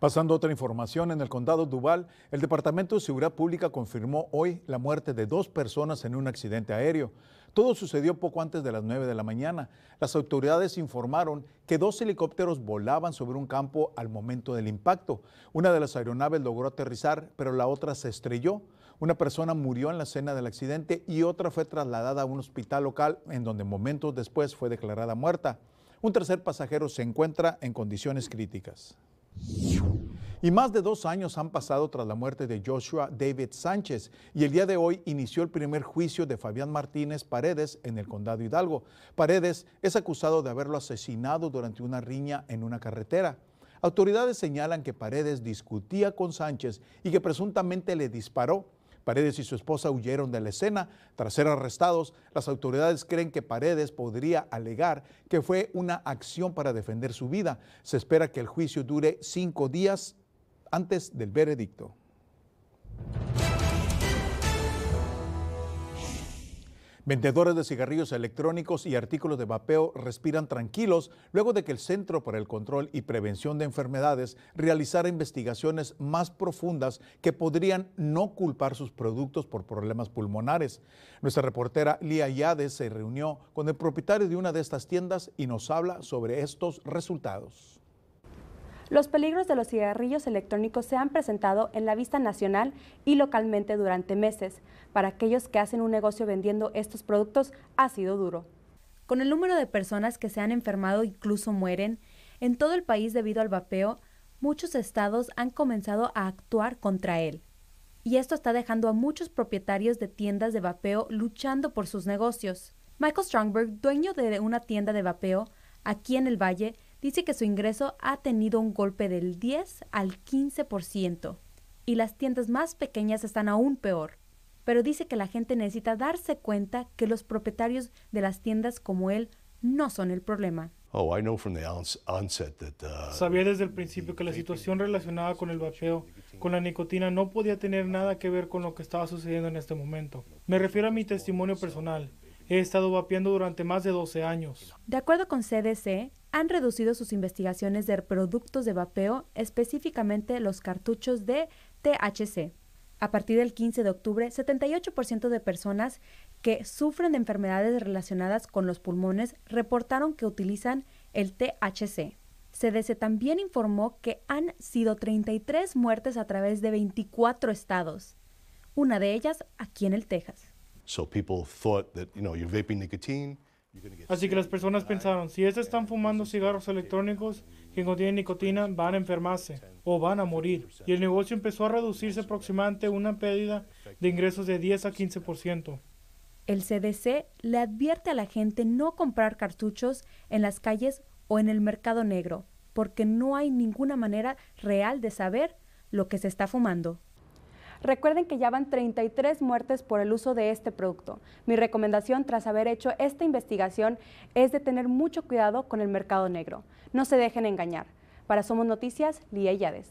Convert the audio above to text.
Pasando otra información, en el condado Duval, el Departamento de Seguridad Pública confirmó hoy la muerte de dos personas en un accidente aéreo. Todo sucedió poco antes de las 9 de la mañana. Las autoridades informaron que dos helicópteros volaban sobre un campo al momento del impacto. Una de las aeronaves logró aterrizar, pero la otra se estrelló. Una persona murió en la escena del accidente y otra fue trasladada a un hospital local en donde momentos después fue declarada muerta. Un tercer pasajero se encuentra en condiciones críticas. Y más de dos años han pasado tras la muerte de Joshua David Sánchez y el día de hoy inició el primer juicio de Fabián Martínez Paredes en el condado Hidalgo. Paredes es acusado de haberlo asesinado durante una riña en una carretera. Autoridades señalan que Paredes discutía con Sánchez y que presuntamente le disparó Paredes y su esposa huyeron de la escena. Tras ser arrestados, las autoridades creen que Paredes podría alegar que fue una acción para defender su vida. Se espera que el juicio dure cinco días antes del veredicto. Vendedores de cigarrillos electrónicos y artículos de vapeo respiran tranquilos luego de que el Centro para el Control y Prevención de Enfermedades realizara investigaciones más profundas que podrían no culpar sus productos por problemas pulmonares. Nuestra reportera Lía Yades se reunió con el propietario de una de estas tiendas y nos habla sobre estos resultados. Los peligros de los cigarrillos electrónicos se han presentado en la vista nacional y localmente durante meses. Para aquellos que hacen un negocio vendiendo estos productos ha sido duro. Con el número de personas que se han enfermado incluso mueren, en todo el país debido al vapeo, muchos estados han comenzado a actuar contra él. Y esto está dejando a muchos propietarios de tiendas de vapeo luchando por sus negocios. Michael Strongberg, dueño de una tienda de vapeo aquí en el Valle, dice que su ingreso ha tenido un golpe del 10 al 15% y las tiendas más pequeñas están aún peor. Pero dice que la gente necesita darse cuenta que los propietarios de las tiendas como él no son el problema. Oh, uh, Sabía desde el principio que la situación relacionada con el vapeo, con la nicotina, no podía tener nada que ver con lo que estaba sucediendo en este momento. Me refiero a mi testimonio personal. He estado vapeando durante más de 12 años. De acuerdo con CDC, han reducido sus investigaciones de productos de vapeo, específicamente los cartuchos de THC. A partir del 15 de octubre, 78% de personas que sufren de enfermedades relacionadas con los pulmones reportaron que utilizan el THC. CDC también informó que han sido 33 muertes a través de 24 estados, una de ellas aquí en el Texas. Así que las personas pensaron, si estos están fumando cigarros electrónicos que contienen nicotina, van a enfermarse o van a morir. Y el negocio empezó a reducirse aproximadamente una pérdida de ingresos de 10 a 15%. El CDC le advierte a la gente no comprar cartuchos en las calles o en el mercado negro, porque no hay ninguna manera real de saber lo que se está fumando. Recuerden que ya van 33 muertes por el uso de este producto. Mi recomendación tras haber hecho esta investigación es de tener mucho cuidado con el mercado negro. No se dejen engañar. Para Somos Noticias, Lía Yades.